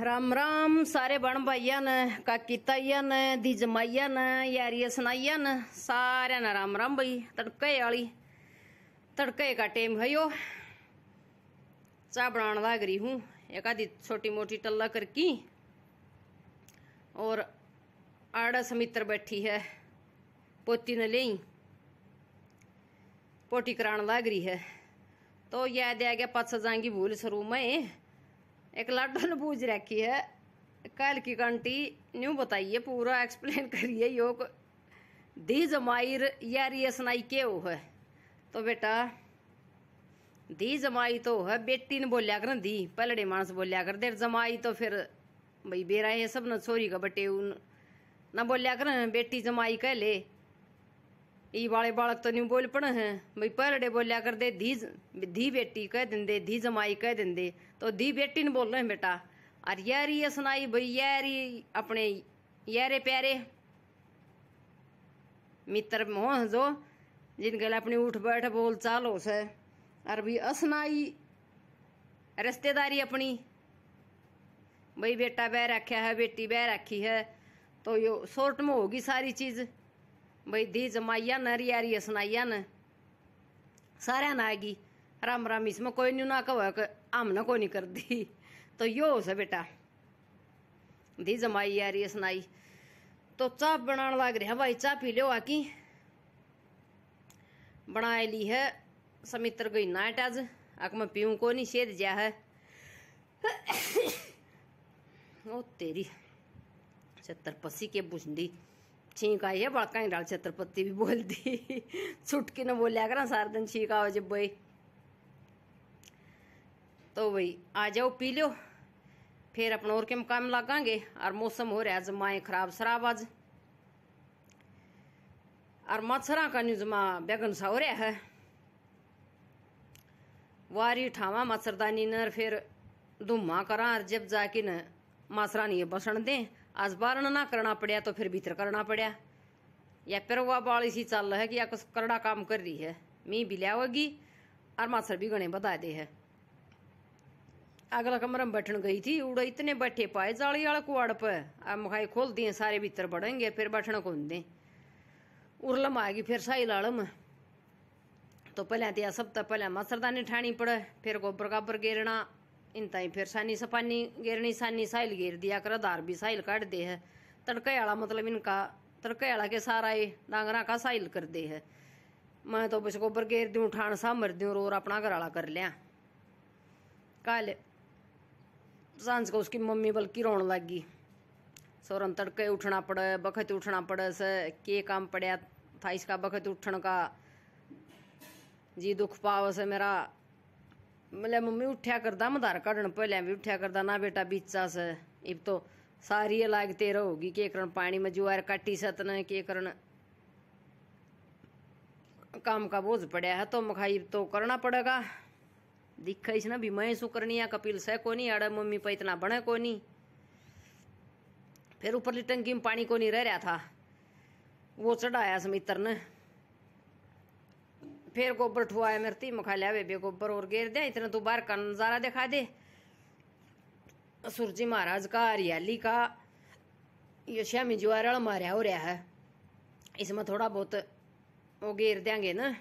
राम राम सारे बण भाइया ने काकीताइया ने दी जमाइया ने यारिया सुनाइया ने सारे ने राम राम भाई तड़के वाली तड़के का टेम है चाह बना लग रही हूँ एक आधी छोटी मोटी टल्ला करकी और आड़ा समित्र बैठी है पोती ने ली पोटी कराने लग रही है तो याद आ गया पाँच सजाएंगी भूल सरू मैं एक लाडो ने पूछ रखी है कल की कंटी न्यू बताइए पूरा एक्सप्लेन करिए योग दी जमाइर यार ये सुनाई के वो है तो बेटा दी जमाई तो है बेटी ने बोलिया कर दी पलड़े मानस बोलिया कर देर जमाई तो फिर भाई बेरा ये सब ना छोरी का बटे ना बोलिया कर बेटी जमाई कह ले ई वाले बालक तो नहीं बोल पड़े हैं भाई पहले बोलिया कर दे धी धी बेटी कह दें दे धी जमाई कह दें दे तो धी बेटी ने बोल रहे हैं बेटा और यारी ये सुनाई भाई यारी अपने यारे प्यारे मित्र मोह जो जिनके लिए अपनी उठ बैठ बोल चाल हो सर और भी असनाई रिश्तेदारी अपनी भाई बेटा बह रखा है बेटी बह रखी है तो यो शॉर्ट में होगी सारी चीज़ भाई दी जमाइया न रियारी सुनाइया न सारे ना गई राम राम इसमें कोई नहीं ना कहो हम ना कोई नहीं कर दी तो यो हो सा बेटा दी जमाई आ रही सुनाई तो चाप बनाने लग रही है भाई चाप पी लो आकी बना ली है समित्र गई नाइट आज आक मैं पीऊ को नहीं छेद जा है ओ तेरी छत्तर पसी के बुझंडी छींक आई है बड़का ही डाल छत्रपति भी बोलती छुटकी ना बोलिया करा सारा दिन छींक आओ जब भाई तो भाई आ जाओ पी लियो फिर अपना और के मुकाम लगांगे और मौसम हो रहा है जमाए खराब शराब आज और मच्छरा का जमा बैगन सा हो रहा है वारी उठावा मच्छरदानी न फिर धुमा करा और जब जाके न मच्छरा नहीं बसण दें अजबारण ना करना पड़ा तो फिर भीतर करना पड़ा या वह बाल इसी चाल है कि या कुछ करड़ा काम कर रही है मी भी लियावेगी और मास्टर भी गणे बता दे है अगला कमरा में बैठन गई थी उड़ा इतने बैठे पाए जाली वाले कुआड़ पर अब मुखाई खोल दिए सारे भीतर बढ़ेंगे फिर बैठने को दे उर्लम आएगी फिर साई लालम तो पहले त्याया सब तो पहले मसरदानी ठाणी पड़े फिर गोबर गाबर गेरना इन ताई फिर सानी सपानी गेरनी सानी साइल घेर दिया कर धार भी साइल काट दे है तड़के आला मतलब इनका तड़के आला के सारा ही डांगरा का साइल कर दे है मैं तो बस गोबर गेर दूँ ठाण सा मर दूँ रोर अपना आला कर लिया कल सांस को उसकी मम्मी बल्कि रोन लगी सोरन तड़के उठना पड़े बखत उठना पड़े से के काम पड़ा था इसका बखत उठन का जी दुख पाव से मेरा मतलब मम्मी उठ्या करदा मदार कड़न पहले भी उठ्या करदा ना बेटा बीचा स इब तो सारी अलग तेरा होगी के करण पानी में जुआर काटी सत के करण काम का बोझ पड़ा है तो मखाई तो करना पड़ेगा दिखाई ना भी मैं शू है कपिल सह को नहीं अड़े मम्मी पर इतना बने को नहीं फिर ऊपरली टंकी में पानी को नहीं रह रहा था वो चढ़ाया समित्र ने फिर गोबर ठुआ ती मुखा लिया वे गोबर और घेर दिया इतना तू तो बाहर का नज़ारा दिखा दे सुरजी महाराज का हरियाली का ये श्यामी ज्वारल मारिया हो रहा है इसमें थोड़ा बहुत वो घेर देंगे ना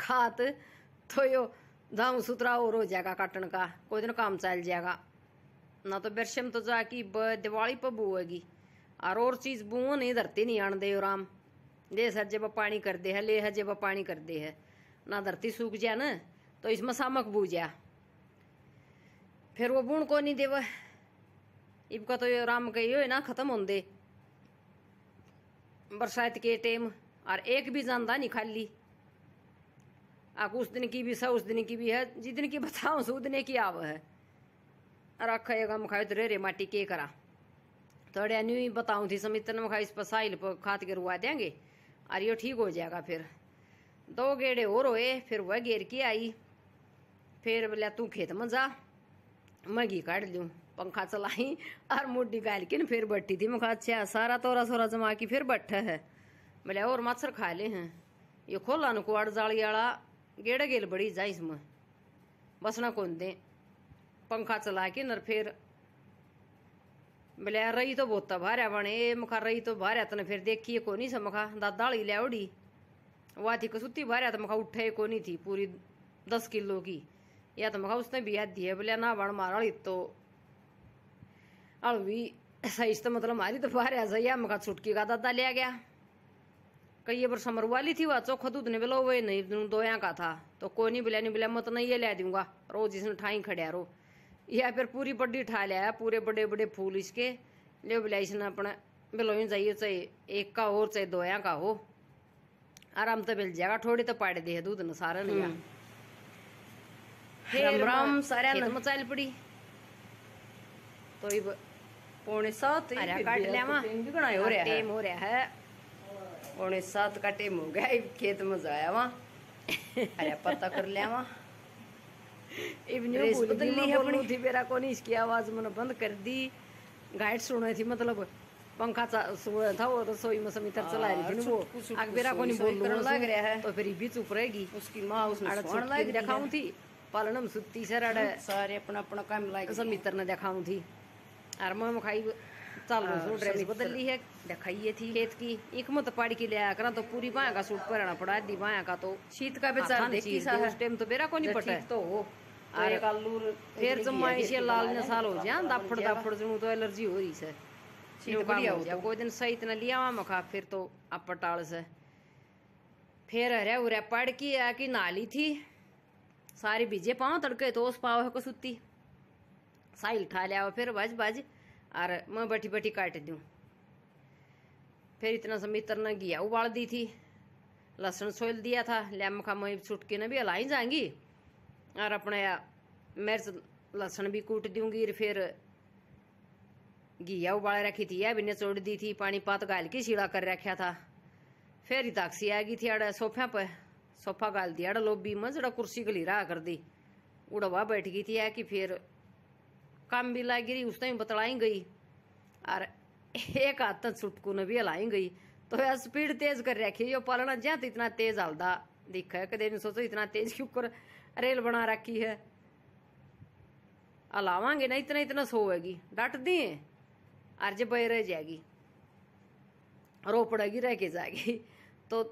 खात तो यो धाम सुथरा और हो जाएगा काटन का कोई दिन काम चल जाएगा ना तो बिरशम तो जाकी दिवाली पर बुएगी और और चीज बुआ नहीं धरती नहीं आन दे आराम ले हजे जब पानी कर दे है ले हजे ब पानी कर दे है ना धरती सूख जा ना तो इसमें सामक बू जा फिर वो बुण को नहीं देव इबका तो ये राम हो ना खत्म होंगे बरसात के टेम और एक भी जानदा नहीं खाली आक उस दिन की भी सा उस दिन की भी है जिस दिन की बताओ सो दिन की आव है और आख खाए गम खाए तो रे रे माटी के करा थोड़े तो न्यू ही बताऊँ थी समित्र में खाई इस पर साहिल पर खात के रुआ देंगे और ये ठीक हो जाएगा फिर दो गेड़े और होए फिर वह गेर के आई फिर बोला तू खेत में जा मगी काट पंखा चलाई और मुड्डी गाल के फिर बट्टी थी मुखा अच्छा सारा तोरा सोरा जमा की फिर बट्ठ है बोले और मच्छर खा ले हैं ये खोला न कुआड़ जाली आला गेड़े गेल बड़ी जाए इसमें बसना कौन दे पंखा चला के न फिर रही तो बहार बने मुखा रही तो बहार ಮುಖ फिर देखी को नहीं ದೇಖಿಯೇ दादा ಸ ಮುಖ उड़ी वह थी कसूती भारी तो मुखा को नहीं थी पूरी दस किलो की या तो मुखा उसने बिया दी है बोले ना बण मार तो भी सही तो मतलब मारी तो बहार सही मखा मुखा छुटकी का दादा लिया गया कई बार समर वाली थी वह चोखा दूध ने बोला वही नहीं दोया का था तो कोई नहीं बोलिया नहीं बोलिया मत नहीं ये ले दूंगा रोज इसने ठाई खड़े रो या फिर पूरी बड्डी उठा लिया पूरे बड़े बड़े फूल इसके लियो बिलाई इसने अपना बिलोई चाहिए चाहे एक का हो चाहे दो का हो आराम तो मिल जाएगा थोड़ी तो पाड़े दे दूध न सारा नहीं हम्म। राम राम सारे न चल पड़ी तो ये पौने सात काट लिया तो हो हाँ, रहा है हो रहा है पौने सात का टेम हो गया खेत में जाया वहां अरे पता कर लिया वहाँ રેસ બદલી આપણી પેરા કોની કી આવાજ મને બંધ थी मतलब पंखा था वो रसोई में समीतर हाँ, चला रही थी वो आग बेरा को नहीं बोल लग रहा है तो फिर भी चुप रहेगी उसकी माँ उसने सोन लग दिखाऊं थी पालनम सुत्ती से रड़ हाँ, सारे अपना अपना काम लाइक समीतर ने दिखाऊं थी और मैं खाई चल हाँ, ड्रेस बदल ली है दिखाई दिखाइए थी खेत की एक मत पाड़ी की लिया करा तो पूरी बाया का सूट पहना पड़ा दी बाया का तो शीत का बेचारा देखी सा उस टाइम तो बेरा को नहीं पटा तो और फिर जमा तो इसे लाल ने साल हो जाए दाफड़ दाफड़ जनू तो एलर्जी हो रही से कोई दिन सही इतना तो लिया वहां मखा फिर तो आप पटाल से फिर अरे उरे पड़ की है कि नाली थी सारी बीजे पाओ तड़के तो उस पाओ है को सुती साइल ठा लिया फिर बज बज और मैं बटी बटी काट दूँ फिर इतना समय तरना गया उबाल दी थी लहसुन सोल दिया था लिया मखा मैं छुटके ना भी हलाई जाएंगी और अपने मिर्च लहसुन भी कूट दूंगी फिर घिया उबाल रखी थी भी निचोड़ दी थी पानी पात गाल के सीढ़ा कर रखा था फिर ही ताकसी आ गई थी अड़े सोफे पर सोफा गाल दिया अड़े लोबी में जरा कुर्सी गली रहा कर दी वाह बैठ गई थी है कि फिर काम भी लाई गिरी उस टाइम बतलाई गई और एक हाथ तक छुटकू ने भी हलाई गई तो यह स्पीड तेज कर रखी जो पालना जहाँ तो इतना तेज हलदा देखा कदे सोचो इतना तेज क्यों कर रेल बना रखी है अलावांगे ना इतना इतना सोएगी डट दिए अर्ज बे रह जाएगी रोपड़ेगी रह के जाएगी तो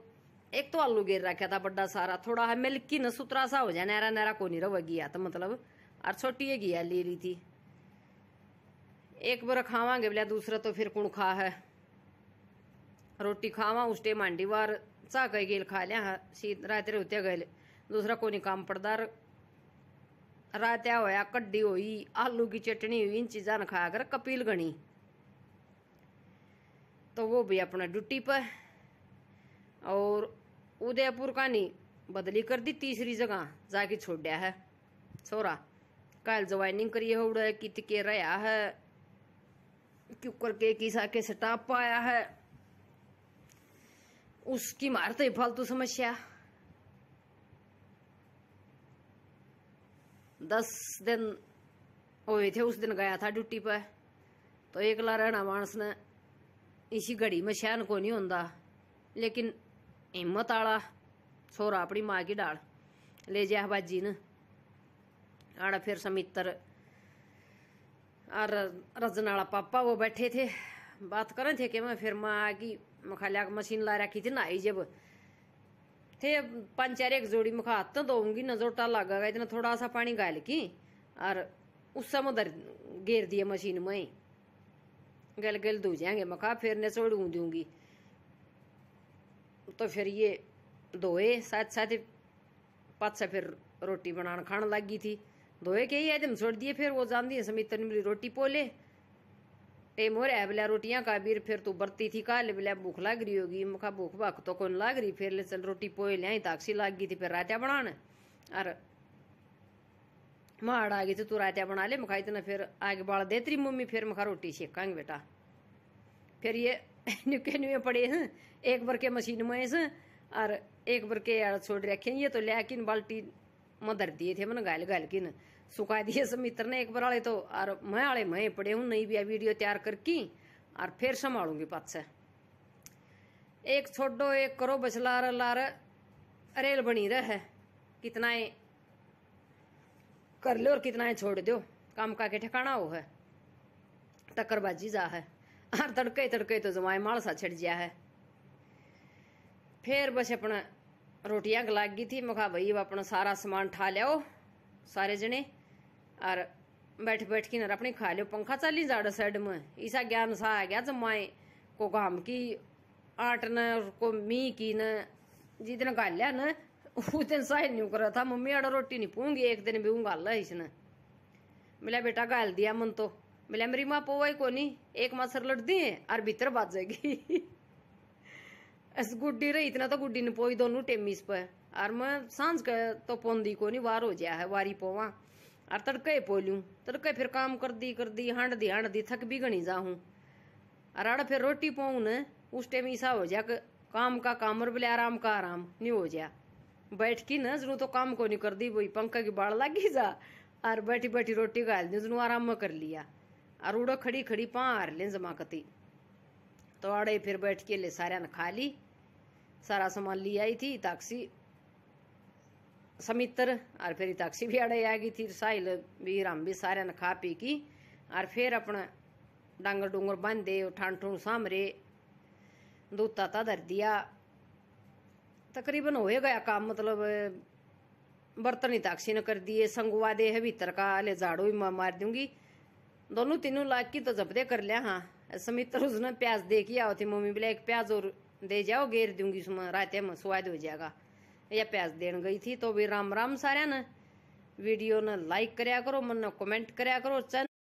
एक तो आलू गिर रखा था बड़ा सारा थोड़ा है मिल्की न सुतरा सा हो जाए नहरा नहरा को नहीं रहेगी या तो मतलब और छोटी गिया ले ली थी एक बार खावांगे बोलिया दूसरा तो फिर कुण खा है रोटी खावा उस टाइम आंडी बार चाह गई गेल खा लिया शीत रात रोते गए दूसरा कोई नहीं काम पड़ता रायता होया कड्डी हुई आलू की चटनी हुई इन चीज़ा ने खाया कर कपिल गणी तो वो भी अपना ड्यूटी पर और उदयपुर का नहीं बदली कर दी तीसरी जगह जाके छोड़ दिया है छोरा कल ज्वाइनिंग करिए हो है कित के रहा है क्यूकर के किसा के स्टाफ आया है उसकी मारते तो फालतू समस्या दस दिन हुए थे उस दिन गया था ड्यूटी पर तो एकला रहना मानस ने इसी घड़ी में शहन को नहीं होता लेकिन हिम्मत आला छोरा अपनी माँ की डाल ले जाया बाजी ने आड़ा फिर समित्र और रजन आला पापा वो बैठे थे बात करें थे कि मैं फिर माँ की मखालिया मशीन ला रखी थी ना आई जब थे पाँच चार एक जोड़ी मुखा हाथ तो धोऊंगी नजोटा लागा गया इतना थोड़ा सा पानी गाल की और उस समय उधर घेर दिया मशीन में गल गल धो जाएंगे मखा फिर ने छोड़ दूंगी तो फिर ये धोए साथ साथ पाँच फिर रोटी बनाना खाने लगी थी दोए के ही आदम छोड़ दिए फिर वो जान दिए समित मेरी रोटी पोले मोर टेमोर एबला रोटियां का बीर फिर तू बरती थी काल बिला भूख लग रही होगी मुखा भूख भख तो कौन लग रही फिर ले चल रोटी पोए लिया ताकसी लग गई थी फिर रात्या बनाने अर माड़ आ गई थी तू रात्या बना ले मुखा इतना फिर आगे बाल दे तेरी मम्मी फिर मुखा रोटी सेकांगे बेटा फिर ये नुके नुए पड़े हैं एक बार के मशीन में और एक बार के यार छोड़ रखे ये तो लिया किन बाल्टी मदर दिए थे मैंने गाल गाल किन શું मित्र ने एक बार आए तो और मैं आए मैं पड़े નહીં नई भी वीडियो तैयार કરકી और फिर संभालूंगी पाछे एक छोड़ो एक करो बस लार लार रेल बनी रह है कितना है कर लो और कितना है छोड़ दो काम का के ठिकाना हो है टक्करबाजी जा है और तड़के तड़के तो जमाए मालसा छिड़ गया है फिर बस अपना रोटियां गलागी थी मखा भाई अपना सारा सामान ठा लिया सारे जने और बैठ बैठ के अपने खा लियो पंखा चाली जाड़ साइड में ईसा ज्ञान सा आ गया जब माए को घाम की आट न को मी की न जिस दिन गाल लिया न उस दिन सही नहीं कर रहा था मम्मी आड़ा रोटी नहीं पूंगी एक दिन भी गाल ला इसने मिला बेटा गाल दिया मन तो मिला मेरी माँ पोवाई को नहीं एक माँ सर लड़ दी है और भीतर बाज जाएगी ऐस गुड्डी रही इतना तो गुड्डी ने पोई दोनों टेमी इस पर और मैं सांझ का तो पौधी को नहीं वार हो गया है वारी पोवा और तड़के पोलू तड़के फिर काम कर दी कर दी हंड दी हंड दी थक भी गणी जाऊँ और अड़ फिर रोटी पाऊँ न उस टाइम ईसा हो जा काम का काम और बोले आराम का आराम नहीं हो जा बैठ की ना जरूर तो काम को नहीं कर दी वही पंखा की बाढ़ गई जा और बैठी बैठी रोटी गाल दी जनू आराम कर लिया और उड़ो खड़ी खड़ी पा हार लें जमा कती तो आड़े फिर बैठ के ले सारे ने खा ली सारा सामान ली आई थी ताकसी समित्र और फिर ताक्षी भी अड़े आ गई थी साहिल भी राम भी सारे ने खा पी की और फिर अपना डांगर डूंगर बन दे ठान ठूं सामरे दूता ता दर दिया तकरीबन हो गया काम मतलब बर्तन ही ताक्षी ने कर दिए संगवा दे है भीतर का ले झाड़ू भी मार दूंगी दोनों तीनों लाख की तो जब्दे कर लिया हाँ समित्र उसने प्याज दे के आओ थी मम्मी बोले एक प्याज और दे जाओ घेर दूंगी उसमें रात में स्वाद हो जाएगा या प्याज देन गई थी तो भी राम राम सारे ने वीडियो ने लाइक करया करो मन कमेंट करया करो चैनल